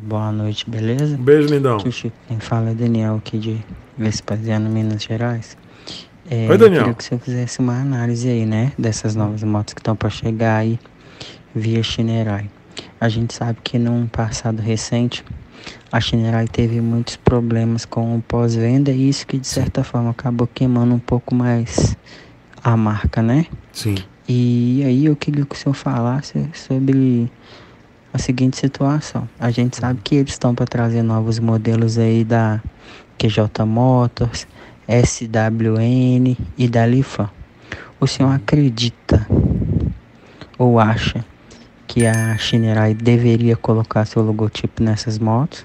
Boa noite, beleza? Beijo, lindão. Aqui, Chico, quem fala é Daniel aqui de Vespasiano, Minas Gerais. É, Oi, Daniel. Eu queria que você fizesse uma análise aí, né? Dessas novas motos que estão para chegar aí via Shinerai. A gente sabe que num passado recente, a Shinerai teve muitos problemas com o pós-venda e isso que de certa forma acabou queimando um pouco mais a marca, né? Sim. E aí eu queria que o senhor falasse sobre a seguinte situação. A gente sabe que eles estão para trazer novos modelos aí da QJ Motors, SWN e da Lifa. O senhor acredita ou acha que a Shinerai deveria colocar seu logotipo nessas motos?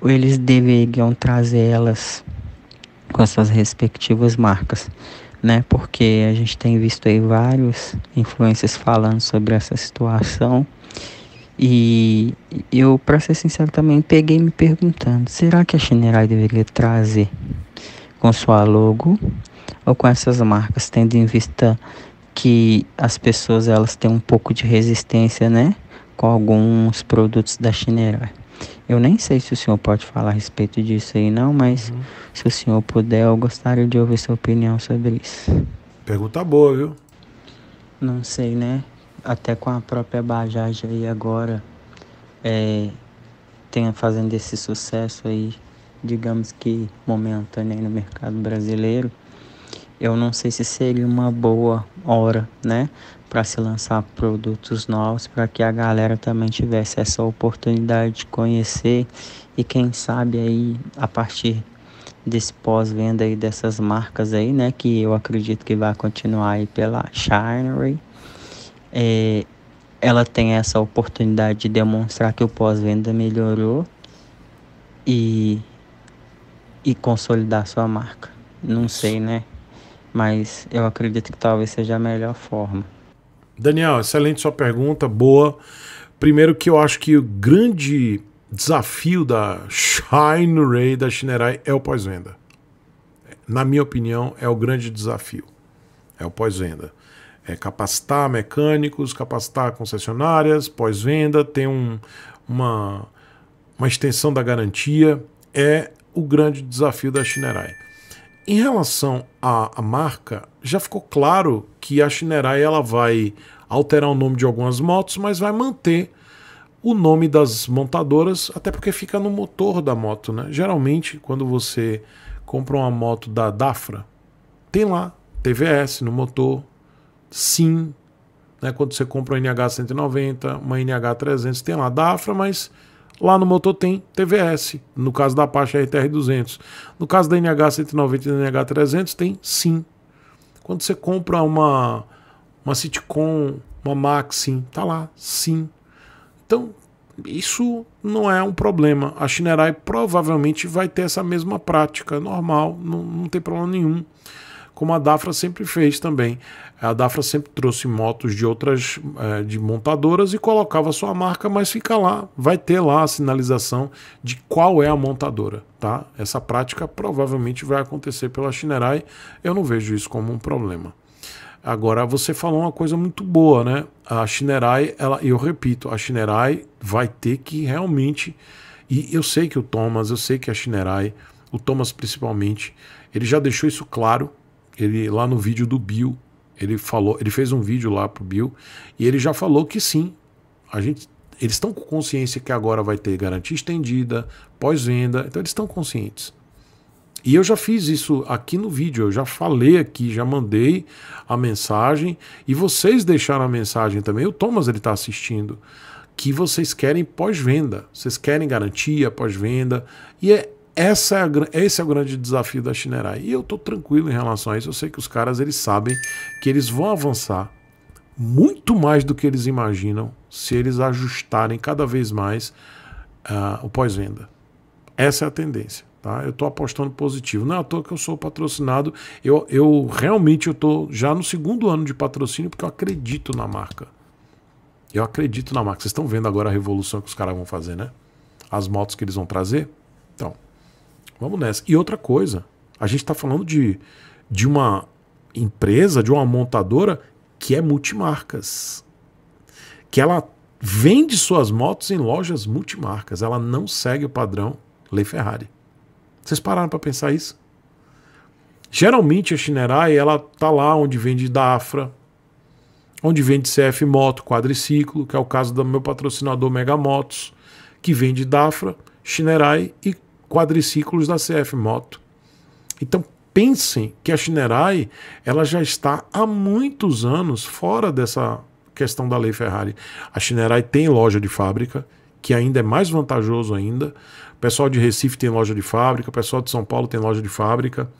Ou eles deveriam trazer elas com suas respectivas marcas? né? Porque a gente tem visto aí vários influencers falando sobre essa situação e eu, para ser sincero, também peguei me perguntando: será que a Shinerai deveria trazer com sua logo ou com essas marcas, tendo em vista que as pessoas elas têm um pouco de resistência, né, com alguns produtos da Shinerai? Eu nem sei se o senhor pode falar a respeito disso aí, não, mas uhum. se o senhor puder, eu gostaria de ouvir sua opinião sobre isso. Pergunta boa, viu? Não sei, né? até com a própria Bajaj aí agora, é, tenha fazendo esse sucesso aí, digamos que momentâneo aí no mercado brasileiro, eu não sei se seria uma boa hora, né, para se lançar produtos novos, para que a galera também tivesse essa oportunidade de conhecer e quem sabe aí a partir desse pós-venda aí dessas marcas aí, né, que eu acredito que vai continuar aí pela Shinery, é, ela tem essa oportunidade de demonstrar que o pós-venda melhorou e, e consolidar sua marca. Não Isso. sei, né? Mas eu acredito que talvez seja a melhor forma. Daniel, excelente sua pergunta, boa. Primeiro que eu acho que o grande desafio da Shine Ray, da Shinerai, é o pós-venda. Na minha opinião, é o grande desafio. É o pós-venda é, capacitar mecânicos, capacitar concessionárias, pós-venda, ter um, uma, uma extensão da garantia, é o grande desafio da Shinerai. Em relação à, à marca, já ficou claro que a Shinerai ela vai alterar o nome de algumas motos, mas vai manter o nome das montadoras, até porque fica no motor da moto, né? Geralmente, quando você compra uma moto da Dafra, tem lá TVS no motor, sim. Né? Quando você compra uma NH 190, uma NH 300, tem lá DAFRA, mas lá no motor tem TVS. No caso da Apache RTR 200. No caso da NH 190 e da NH 300, tem sim. Quando você compra uma, uma Citicon, uma Maxim, tá lá, sim. Então, isso não é um problema. A Shinerai provavelmente vai ter essa mesma prática, normal, não, não tem problema nenhum como a Dafra sempre fez também. A Dafra sempre trouxe motos de outras é, de montadoras e colocava sua marca, mas fica lá, vai ter lá a sinalização de qual é a montadora, tá? Essa prática provavelmente vai acontecer pela Shinerai, eu não vejo isso como um problema. Agora você falou uma coisa muito boa, né? A Shinerai, ela, eu repito, a Shinerai vai ter que realmente e eu sei que o Thomas, eu sei que a Shinerai, o Thomas principalmente, ele já deixou isso claro ele lá no vídeo do Bill, ele falou, ele fez um vídeo lá pro Bill e ele já falou que sim, a gente, eles estão com consciência que agora vai ter garantia estendida, pós-venda, então eles estão conscientes. E eu já fiz isso aqui no vídeo, eu já falei aqui, já mandei a mensagem e vocês deixaram a mensagem também. O Thomas ele está assistindo que vocês querem pós-venda, vocês querem garantia pós-venda e é essa é a, esse é o grande desafio da Shinerai. E eu estou tranquilo em relação a isso. Eu sei que os caras eles sabem que eles vão avançar muito mais do que eles imaginam se eles ajustarem cada vez mais uh, o pós-venda. Essa é a tendência. Tá? Eu estou apostando positivo. Não é à toa que eu sou patrocinado. Eu, eu realmente eu estou já no segundo ano de patrocínio porque eu acredito na marca. Eu acredito na marca. Vocês estão vendo agora a revolução que os caras vão fazer, né? As motos que eles vão trazer. Vamos nessa. E outra coisa, a gente está falando de, de uma empresa, de uma montadora que é multimarcas. Que ela vende suas motos em lojas multimarcas. Ela não segue o padrão Lei Ferrari. Vocês pararam para pensar isso? Geralmente a Shinerai ela tá lá onde vende dafra, onde vende CF Moto, quadriciclo, que é o caso do meu patrocinador Mega Motos, que vende Dafra, Shinerai e quadriciclos da CF Moto. Então pensem que a Shinerai ela já está há muitos anos fora dessa questão da lei Ferrari. A Shinerai tem loja de fábrica, que ainda é mais vantajoso ainda. O pessoal de Recife tem loja de fábrica, o pessoal de São Paulo tem loja de fábrica.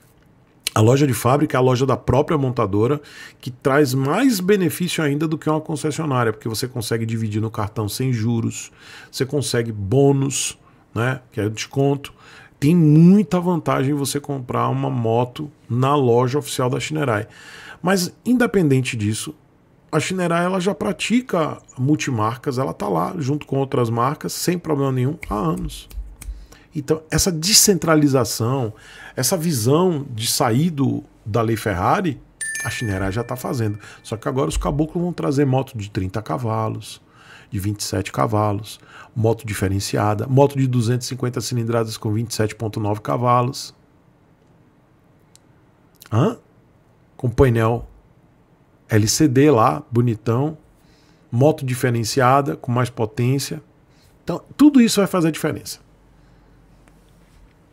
A loja de fábrica é a loja da própria montadora, que traz mais benefício ainda do que uma concessionária, porque você consegue dividir no cartão sem juros, você consegue bônus, né? Que é desconto. Tem muita vantagem você comprar uma moto na loja oficial da Shinerai. Mas independente disso, a Shinerai ela já pratica multimarcas, ela tá lá junto com outras marcas sem problema nenhum há anos. Então, essa descentralização, essa visão de sair do, da Lei Ferrari, a Shinerai já está fazendo. Só que agora os caboclos vão trazer moto de 30 cavalos, de 27 cavalos, moto diferenciada, moto de 250 cilindradas com 27,9 cavalos. Hã? Com painel LCD lá, bonitão. Moto diferenciada, com mais potência. Então, tudo isso vai fazer diferença.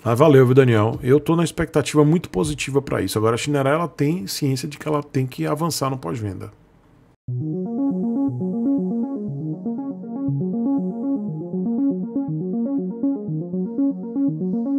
Mas ah, valeu, viu, Daniel? Eu estou na expectativa muito positiva para isso. Agora, a Chinerá ela tem ciência de que ela tem que avançar no pós-venda. Mm-hmm.